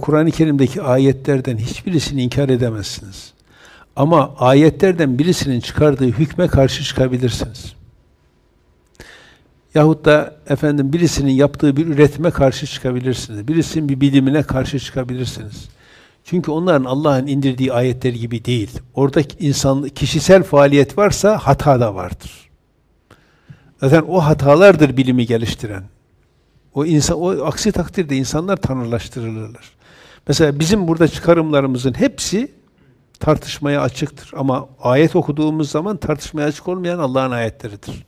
Kur'an-ı Kerim'deki ayetlerden hiçbirisini inkar edemezsiniz. Ama ayetlerden birisinin çıkardığı hükme karşı çıkabilirsiniz. Yahut da efendim birisinin yaptığı bir üretime karşı çıkabilirsiniz. Birisinin bir bilimine karşı çıkabilirsiniz. Çünkü onların Allah'ın indirdiği ayetler gibi değil. Orada insan kişisel faaliyet varsa hata da vardır. Zaten o hatalardır bilimi geliştiren. O, insan, o aksi takdirde insanlar tanrılaştırılırlar. Mesela bizim burada çıkarımlarımızın hepsi tartışmaya açıktır. Ama ayet okuduğumuz zaman tartışmaya açık olmayan Allah'ın ayetleridir.